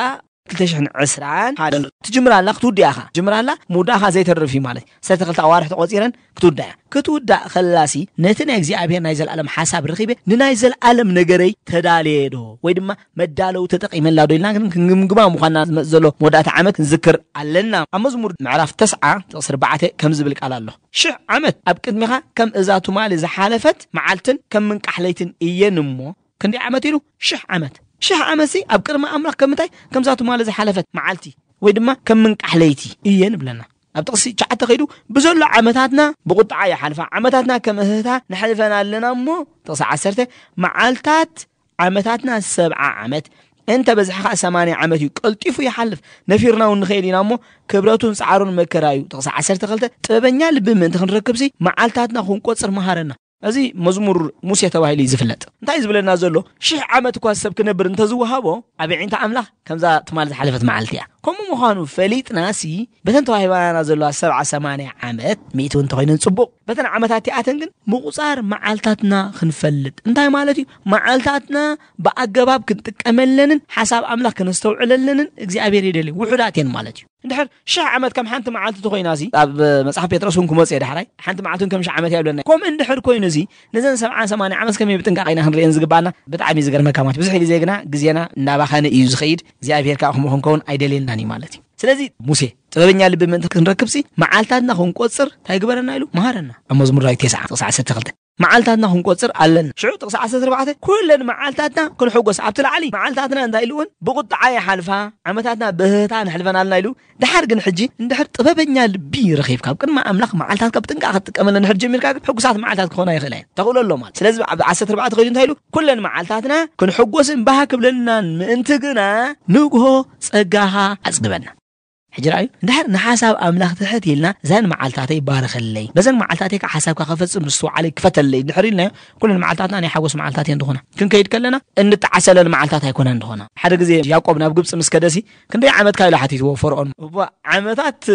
كلتشحن عسران حاجة تجمر الله كتود داها جمر الله مودا ها زي ترفي مالي ستقل تعوارح تقصيرا كتود داها كتود دا خلاصي نتن اكزي عبيا نايزل ألم حساب رخيبة ننايزل ألم نقري تداليدو ويدما مدالو تتقي من لادو يلنا كنقم قبا مخانا مزلو مودا تعمت نذكر علنا أمز مور معرف تسعة تصر بعته كم زبلك على الله شح عمت أبكد مخا كم إزاتو مالي زحالفت معالتن كم من أحليتن إيا نمو كندي عمتينو شح عمت شح عمسي أبكر ما أمرك كم تاي كم زاتو مال زي حلفت معلتي ويدما كم منك أحليتي إيه نبلنا أبتقصي جعت غيدو بزول عمتاتنا بقطع يا حلفة عمتاتنا كم هذا نحلفنا لنا مو تقص عسرته معالتات عمتاتنا سبعة عمت أنت بزحق سماني عمتي قلت يفو يحلف نفيرنا ونخيلنا مو كبرتون سعرون مكرايو تقص عسرته قلت تبني لبمن تخن ركبسي معلتاتنا خون قصر مهارنا እዚ መዝሙር ሙሴ ተባሂሉ እዩ ዝፍለጥ እንታይ እዩ ዝብለና ዘሎ ሽሕ ዓመት እኳ ሰብ ክነብር እንተዝወሃቦ ኣብ ዒንታ ኣምላኽ ከምዛ ትማል ዝሓለፈት መዓልቲ እያ ከምኡ ምዃኑ ፈሊጥና ሲ በተን ተዋሂባና ዘለዋ ሰብዓ ሰማንያ ዓመት ሚእቲ እውን ተኮይነን ፅቡቕ በተን ዓመታት ይኣተን ግን ምቁፃር መዓልታትና ክንፈልጥ እንታይ ማለት እዩ መዓልታትና ብኣገባብ ክንጥቀመለንን ሓሳብ ኣምላኽ ክነስተውዕለለንን እግዚኣብሔር የደልዩ ውሑዳት እየን ማለት እዩ እንድሕር ሽሕ ዓመት ከም ሓንቲ መዓልቲ እተኮይና እዚ ኣብ መፅሓፍ ጴጥሮስ እውን ክመፅ እየ ዳሕራይ ሓንቲ መዓልቲ ከም ሽሕ ዓመት የብለና ከም እንድሕር ኮይኑ እዚ ነዘን ሰብዓን ሰማንያ ዓመት ከመይ ብጥንቃቐ ኢና ክንሪአን ዝግባኣና ብጣዕሚ እዩ ዝገርመካ ማለት እዩ ብዙሕ ግዜ ግና ግዜና እናባኸነ እዩ ዝኸይድ እግዚኣብሔር ካብ ከምኡ ክንከውን ኣይደልየልና የብለናኒ ማለት እዩ ስለዚ ሙሴ ጥበበኛ ልቢ ምእንቲ ክንረክብ ሲ መዓልታትና ክንቆፅር እንታይ ግበረና ኢሉ መሃረና ኣብ መዝሙር ዳዊት 9 ክሳዕ 12 معالتنا هم قصر علن شعو تقص عسر بعده كلن معالتنا كل حقوس عبد العلي معالتنا عند إلون بقط عاية حلفا عمتنا بهتان حلفا علنا إلو ده حرق نحجي ده حرق طبعا بني البير خيف كاب كن ما أملك معالتنا كابتن قعدت كمل نحرج من كاب حوجس عبت معالتنا خونا يخلي تقول الله مال سلزب عسر بعده غيرن تايلو كلن معالتنا كل حوجس بها قبلنا من انتقنا نوجه سجها أزقبنا حجر أيو دحر نحاسب أملاك تحت يلنا زين معلتاتي بارخ اللي بزين معلتاتي كحاسب كخفص مستوى علي كفت اللي دحر لنا كل المعلتاتنا أنا معالتاتي عند هنا كن كيد كلنا إن تعسل المعلتات هيكون هنا حرق زي ياقوب ناب جبس مسكدسي كن ده عمت كايل حتي تو فرعون هو عمتات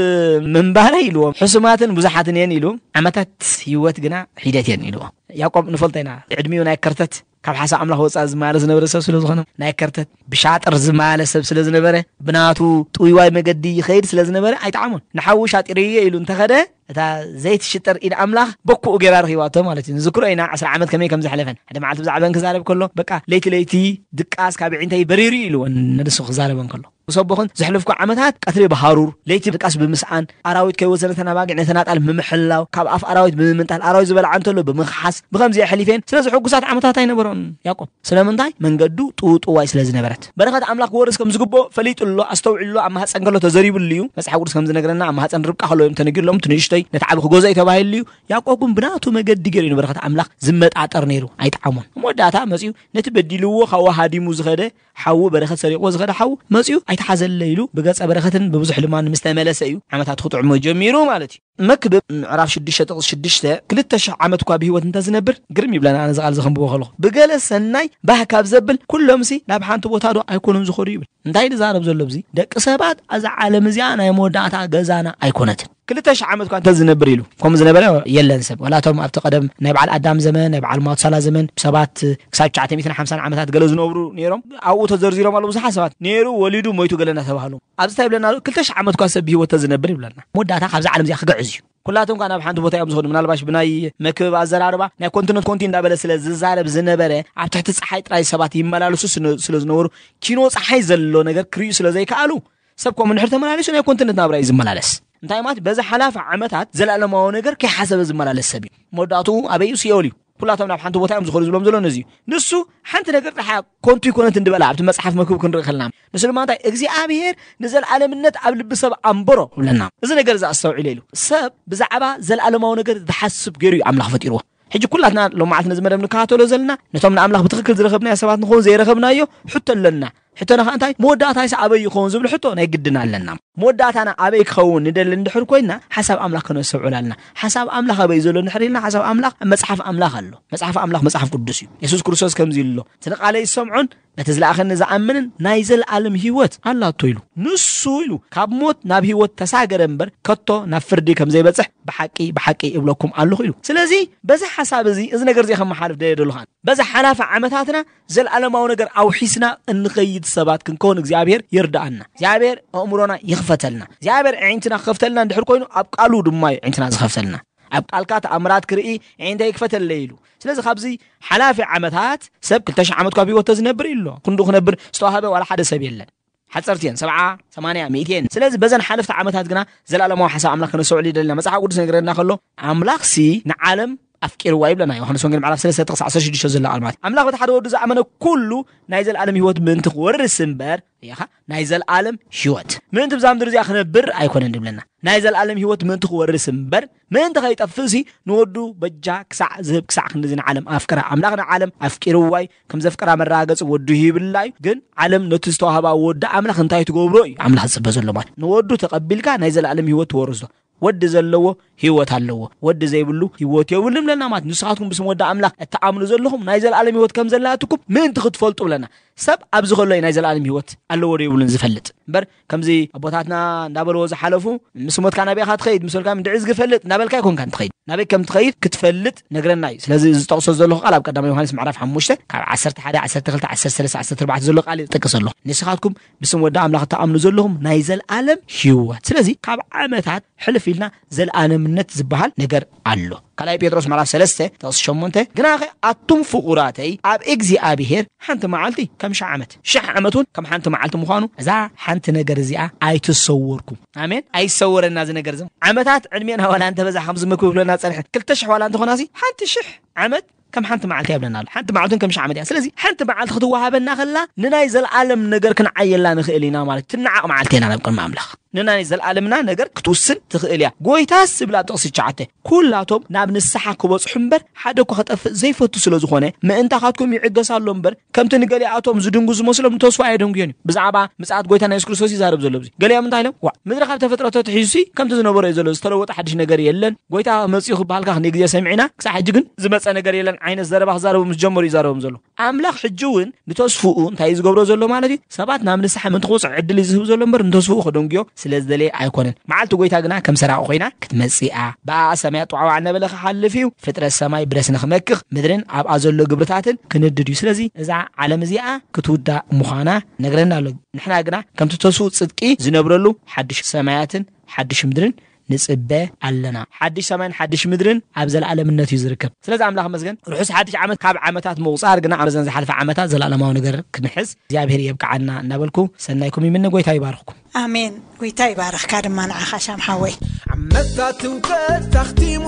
من بارا يلو حسماتن بزحاتن ين يلو عمتات يوت جنا حيدات ين يلو ያቆብ ንፈልጠ ዕድሚኡ ናይ ከርተት ካብ ሓሳብ ኣምላኽ ወፃእ ዝማለ ዝነበረ ሰብ ስለ ዝኾነ ናይ ከርተት ብሻጥር ዝማለ ሰብ ስለ ዝነበረ ብናቱ ጥውይዋይ መገዲ ይኸይድ ስለ ዝነበረ ኣይጣዓሙን ንሓዊ ሻጢርየ ኢሉ እንተኸደ እታ ዘይትሽጠር ኢድ ኣምላኽ በክኡ ገይራ ረኪባቶ ማለት እዩ ንዝክሮ ኢና 1ስራ ዓመት ከመይ ከም ዝሓለፈን ሓደ መዓልቲ ብዛዕበን ክዛረብ ከሎ በቃ ለይቲ ለይቲ ድቃስ ካብ ዒንተይ በሪሩ ኢልዎን ነድሱ ክዛረበን ከሎ ክሰቦኹን ዘሕልፍኩ ዓመታት ቀትሪ ብሃሩር ለይቲ ድቃስ ብምስኣን ኣራዊት ከይወሰነ ተናባጊዕ ነተናጣል ብምሕላው ካብ ኣፍ ኣራዊት ብምምንጣል ኣራዊት ዝበልዓ እንተሎ ብምክሓስ ብከምዚ ኣሕሊፈን ስለዚ ሕጉሳት ዓመታት ኣይነበሮን ያቆብ ስለምንታይ መንገዱ ጥውጥዋይ ስለ ዝነበረት በረኸት ኣምላኽ ወርስ ከም ዝግብኦ ፈሊጡሎ ኣስተውዕሉሎ ኣብ ማሃፀን ከሎ ተዘሪብሉ እዩ መፅሓፍ ቅዱስ ከም ዝነገረና ኣብ ማሃፀን ርብቃ ከሎ እዮም ተነጊርሎም ትንእሽቶ ገንዘበይ ነቲ ዓብ ክገዝኦ ተባሂሉ እዩ ያዕቆብ ግን ብናቱ መገዲ ገይሩ እዩ ንበረኸት ኣምላኽ ዝመጣጠር ነይሩ ኣይጣዓሞን መወዳእታ መፅኡ ነቲ በዲልዎ ካብኡ ሃዲሙ ዝኸደ ሓዊ በረኸት ሰሪቕዎ ዝኸደ ሓዊ መፅኡ ኣይተሓዘለ ኢሉ ብገፀ በረኸትን ብብዙሕ ልማን ምስ ተመለሰ እዩ ዓመታት ክጥዕሞ ጀሚሩ ማለት እዩ መክብብ ምዕራፍ 6 ጥቕስ 6 2,000 ዓመት እኳ ብሂወት እንተዝነብር ግርም ይብለና ኣነ ዝቓል ዝኸንብቦ ከለኹ ብገለ ሰናይ ባህ ካብ ዘብል ኩሎምሲ ናብ ሓንቲ ቦታ ዶ ኣይኮኑን ዝኸዱ ይብል እንታይ ንዛረብ ዘሎ ብዚ ደቂ ሰባት እዛ ዓለም እዚኣ ናይ መወዳእታ ገዛና ኣይኮነትን كلتش عمتك انت زنبر يلو كم زنبر يلا نسب ولا توم ابت قدم نيب على ادم زمن نيب على موت زمن بسبات كسات جعت ميتنا حمسان عمتات قلز نوبرو نيرم او تزر زيرو مالو بزحا سبات نيرو وليدو ميتو قلنا سبهالو ابتا يبلنا كلتش عمتك انت سبيه وتزنبر يلو لنا مو داتا خبز عالم زي خقع عزيو كلاتهم كانوا بحانتو بوتا يوم من الباش بناي مكب ازر اربع نيا كونتنت كونتين دابل سلاز زارب زنبرة عبت تحت صحيت راي سبات يمالالو سوس سلاز نورو كينو صحيت زلو نغر كريو سلازي كالو سبكم من حرتها مالالس ونيا كونتنت نابرا يزم مالالس እንታይ ማለት በዚ ሓላፈ ዓመታት ዘለኣለማዊ ነገር ከይሓሰበ ዝመላለስ ሰብ እዩ መወዳእቱ ኣበይ እዩ ስኦል እዩ ኩላቶም ናብ ሓንቲ ቦታ እዮም ዝኸዱ ዝብሎም ዘሎ ነዚ እዩ ንሱ ሓንቲ ነገር ጥሓ ኮንቱ ይኮነት እንድበላ ኣብቲ መፅሓፍ መክብ ክንርኢ ከለና ንሱ ድማ እንታይ እግዚኣብሄር ንዘለኣለምነት ኣብ ልቢ ሰብ ኣንበሮ ይብለና እዚ ነገር እዚ ኣስተውዒለ ኢሉ ሰብ ብዛዕባ ዘለኣለማዊ ነገር ዝሓስብ ገይሩ እዩ ኣምላኽ ፈጢርዎ ሕጂ ኩላትና ሎማዓት ነዚ መደብ ንከሃተሎ ዘለና ነቶም ንኣምላኽ ብትክክል ዝረኸብናዮ ሰባት ንኸውን ዘይረኸብናዮ ሕቶ ኣለና ሕቶና ከዓ እንታይ መወዳእታይሰ ኣበይ ይኸውን ዝብል ሕቶ ናይ ግድን ኣለና መወዳእታና ኣበይ ክኸውን ንደሊ እንድሕር ኮይና ሓሳብ ኣምላኽ ክነሰብዑል ኣለና ሓሳብ ኣምላኽ ኣበይ ዘሎ ንድሕር ኢልና ሓሳብ ኣምላኽ መፅሓፍ ኣምላኽ ኣሎ መፅሓፍ ኣምላኽ መፅሓፍ ቅዱስ እዩ የሱስ ክርስቶስ ከምዚ ኢሉ ኣሎ እቲ ንቓለይ ዝሰምዑን በቲ ዝለኣኸኒ ዝኣምንን ናይ ዘለኣለም ሂወት ኣላቶ ኢሉ ንሱ ኢሉ ካብ ሞት ናብ ሂወት ተሳገረ እምበር ከቶ ናብ ፍርዲ ከም ዘይበፅሕ ብሓቂ ብሓቂ እብለኩም ኣለኹ ኢሉ ስለዚ በዚ ሓሳብ እዚ እዚ ነገር እዚ ከመሓልፍ ደየ ደሉካ በዚ ሓላፈ ዓመታትና ዘለኣለማዊ ነገር ኣውሒስና እንኸይድ ሰባት ክንከውን እግዚኣብሔር ይርዳኣና እግዚኣብሔር ኣእምሮና ይኽፍ ዝኽፈተልና እግዚኣብሔር ዒንትና ክኸፍተልና እንድሕር ኮይኑ ኣብ ቃሉ ድማ እዩ ዒንትና ዝኸፍተልና ኣብ ቃልካ ተኣምራት ክርኢ ዒንተይ ክፈተለ ኢሉ ስለዚ ካብዚ ሓላፊ ዓመታት ሰብ 2ልተ ዓመት ካብ ሂወቶ ዝነብር ኢሎ ክንዱ ክነብር ዝተዋህበ ዋላ ሓደ ሰብ የለን ሓፀርቲ እየን ሰብዓ ሰማንያ ሚእትየን ስለዚ በዘን ሓለፍቲ ዓመታት ግና ዘለኣለማዊ ሓሳብ ኣምላኽ ክነሰውዕሉ ይደለና መፅሓፍ ቅዱስ ነግረና ከሎ ኣምላኽሲ ንዓለም ኣፍቂርዋ ይብለና ዮሃንስ ወንጌል መዕራፍ 3 ጥቕስ 16 ዘሎ ቃል ማለት ኣምላኽ በቲ ሓደ ወዱ ዝኣመነ ኩሉ ናይ ዘለኣለም ሂወት ምእንቲ ክወርስ እምበር እያኻ ናይ ዘለኣለም ሂወት ምእንቲ ብዛ ምድሪ እዚኣ ክነብር ኣይኮነን ድብለና ናይ ዘለኣለም ሂወት ምእንቲ ክወርስ እምበር ምእንቲ ከይጠፍእ ሲ ንወዱ በጃ ክሳዕ ዝህብ ክሳዕ ክንዲዝን ዓለም ኣፍቅራ ኣምላኽና ዓለም ኣፍቂርዋይ ከም ዘፍቅራ መረጋገፂ ወዱ ሂብላ እዩ ግን ዓለም ነቲ ዝተዋህባ ወዲ ኣምላኽ እንታይ ትገብሮ እዩ ኣምላኽ ዝፅበ ዘሎ ማለት ንወዱ ተቐቢልካ ናይ ዘለኣለም ሂወት ትወርስዶ ወዲ ዘለዎ ሂወት ኣለዎ ወዲ ዘይብሉ ሂወት የብሉን ብለና ማለት እዩ ንስኻትኩም ብስም ወዲ ኣምላክ እተኣምኑ ዘለኹም ናይ ዘለኣለም ሂወት ከም ዘላትኩም ምእንቲ ክትፈልጡ ብለና سب أبز خلاه ينزل عالم هوت اللوري يقولن زفلت بر كم زي أبوتاتنا نابل وز حلفو مسموت كان أبي خاد خيد مسول كان من دعز قفلت نابل كيكون كان تخيد نابل كم تخيد كتفلت نقرا نايس لازم تقص زلخ قلب قدام يوهانس معرف حم مشته عسرت حدا عسرت خلت عسرت سلس عسرت ربع زلخ قال تقص زلخ نسخاتكم بسم ود عمل خط أمن زلهم نايزل عالم هوت لازم كاب عمل حلف لنا زل عالم النت زبهال نقر الله ካልኣይ ጴጥሮስ ምዕራፍ 3 ጥቕስ 8 ግና ኸ ኣቱም ፍቑራተይ ኣብ እግዚኣብሄር ሓንቲ መዓልቲ ከም ሽ ዓመት ሽሕ ዓመት እውን ከም ሓንቲ መዓልቲ ምዃኑ እዛ ሓንቲ ነገር እዚኣ ኣይትሰወርኩም ኣሜን ኣይሰወረና እዚ ነገር እዚ ዓመታት ዕድሜና ዋላ እንተበዛ ከምዚ ምግቢ ብለና ፀንሐ ክልተ ሽሕ ዋላ እንተኾና ሲ ሓንቲ ሽሕ ዓመት ከም ሓንቲ መዓልቲ የብለና ኣሎ ሓንቲ መዓልትን ከም ሸዓመት እያ ስለዚ ሓንቲ መዓልቲ ክትዋሃበና ከላ ንናይ ዘለኣለም ነገር ክንዓየላ ንኽእል ኢና ማለት ትነዓቕ መዓልቲ ኢና ናብ ቅድሚ ኣምላኽ ንናይ ዘለኣለምና ነገር ክትውስን ትኽእል እያ ጎይታስ ዝብላ ጥቕሲ ሸዓተ ኩላቶም ናብ ንስሓ ክበፅሑ እምበር ሓደ እኳ ክጠፍእ ዘይፈቱ ስለ ዝኾነ ምእንታኻትኩም ይዕገሳሎ እምበር ከምቲ ንገሊኣቶም ዝድንጉ ዝመስሎም ንተስፋ የደንጉዮን እዩ ብዛዕባ ምፅዓት ጎይታ ናይ የሱስ ክርስቶስ ይዛረብ ዘሎ ብዙ ገሊኦም እንታይ ኢሎም ዋ ምድሪ ካብ ተፈጥረቶ ትሒዙሲ ከምቲ ዝነበሮ እዩ ዘሎ ዝተለወጠ ሓድሽ ነገር የለን ጎይታ መፅኡ ክበሃልካ ክንደይ ግዜ ሰሚዒና ክሳብ ሕጂ ግን ዝመፀ ነገር የለን ዓይነት ዘረባ ክዛረቡ ምስ ጀመሩ ይዛረቦም ዘሎ ኣምላኽ ሕጂ እውን ንተስፍኡ እንታይ እዩ ዝገብሮ ዘሎ ማለት እዩ ሰባት ናብ ንስሓ ምንትክብፅዕ ዕድል እዩ ዝህብ ዘሎ እምበር ንተስፍኡ ክደንጉዮ ስለ ዝደለየ ኣይኮነን መዓልቲ ጎይታ ግና ከም ሰራቂ ኮይና ክትመፅኣ ብኣ ሰማይ ጥዕዋ እናበለ ክሓልፍ እዩ ፍጥረት ሰማይ ብረስ ንክመክኽ ምድርን ኣብኣ ዘሎ ግብርታትን ክንድድ እዩ ስለዚ እዛ ዓለም እዚኣ ክትውዳእ ምዃና ነግረና ኣሎ ንሕና ግና ከምቲ ተስኡ ፅድቂ ዝነብረሉ ሓድሽ ሰማያትን ሓድሽ ምድርን ንፅበ ኣለና ሓድሽ ሰማይን ሓድሽ ምድርን ኣብ ዘለኣለምነት እዩ ዝርከብ ስለዚ ኣምላኽ መስገን ርሑስ ሓድሽ ዓመት ካብ ዓመታት ምቑፃር ግና ዘን ዝሓልፈ ዓመታት ዘለኣለማዊ ነገር ክንሕዝ እግዚኣብሔር የብቃዓና እናበልኩ ሰናይኩም ይምነ ጎይታ ይባርኽኩም ኣሜን ጎይታ ይባርኽካ ድማ ንዓኻ ሻምሓወይ ዓመታት እውቀት ተኽቲሙ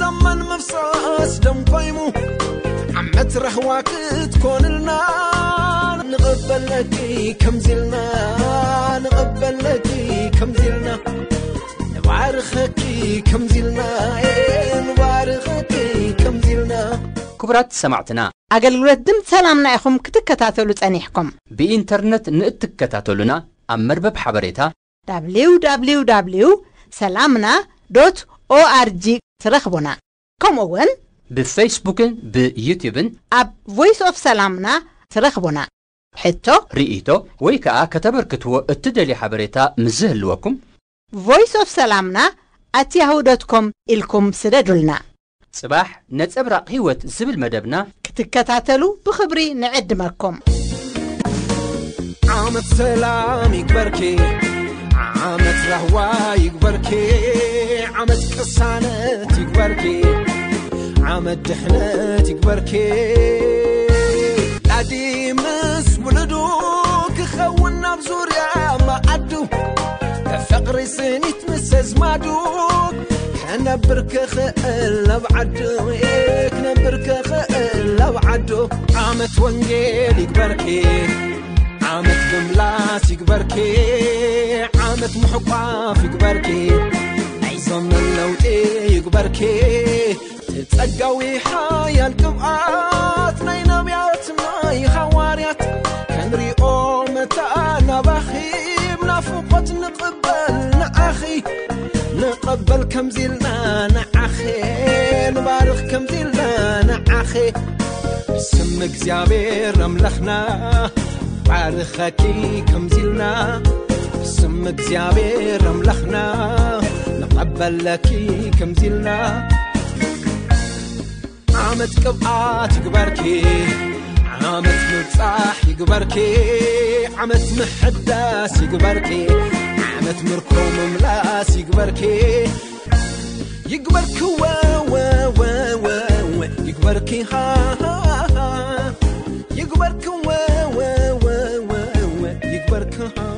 ዘመን ምፍሳስ ደም ኮይኑ ዓመት ረህዋ ክትኮንልና ንቕበለቲ ከምዚ ኢልና ንቕበለቲ ከምዚ ኢልና ክቡራት ሰማዕትና ኣገልግሎት ድምፂ ሰላምና ኢኹም ክትከታተሉ ጸኒሕኩም ብኢንተርነት ንእትከታተሉና ኣብ መርበብ ሓበሬታ www ሰላምና ዶት ኦርg ትረኽቡና ከምኡ ውን ብፌስቡክን ብዩትብን ኣብ ቮይስ ኦፍ ሰላምና ትረኽቡና ሕቶ ርእቶ ወይ ከዓ ከተበርክትዎ እትደልዩ ሓበሬታ ምስዝህልወኩም voice of salamna at yahoo.com الكم sredulna. صباح نتسبرق هيوت زبل مدبنا كتكتاتلو بخبري نعد نعدمكم عامة سلام يكبركي عامة رهوة يكبركي عامة قصانة يكبركي عامة دحنة يكبركي لادي مس ولدو كخون بزوريا ما عدو فقري سني تمسز دوك حنا بركخ إلا وعدوك نبركخ إلا وعدو عامة وانجيل يكبركي عامة بملاس يكبركي عامة محقاف يكبركي عيصم اللوتي يكبركي تتقوي حيال اثنين ابيات ماي خواريات كم زلنا نعخي نባርኽ ከም ዘልና ንዓኸ ስም እግዚኣብሔር ኣምላኽና ባርኻኪ ከምዚልና ስም እግዚኣብሔር ኣምላኽና ንቐበለኪ ከምዚልና ዓመት ቅብኣት ይግበርኪ ዓመት ምብፃሕ ይግበርኪ ዓመት ምሕዳስ ይግበርኪ ዓመት ምርኮ ምምላስ ይግበርኪ يقبرك وا وا وا وا يقبرك ها ها ها يقبرك وا وا وا وا يقبرك ها